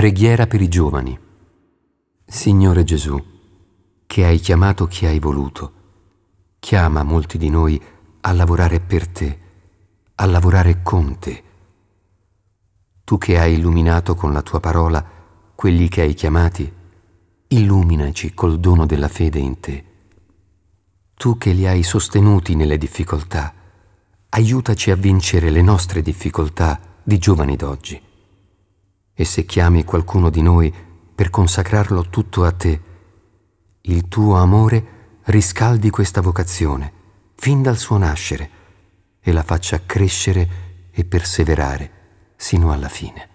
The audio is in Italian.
Preghiera per i giovani. Signore Gesù, che hai chiamato chi hai voluto, chiama molti di noi a lavorare per te, a lavorare con te. Tu che hai illuminato con la tua parola quelli che hai chiamati, illuminaci col dono della fede in te. Tu che li hai sostenuti nelle difficoltà, aiutaci a vincere le nostre difficoltà di giovani d'oggi e se chiami qualcuno di noi per consacrarlo tutto a te, il tuo amore riscaldi questa vocazione fin dal suo nascere e la faccia crescere e perseverare sino alla fine.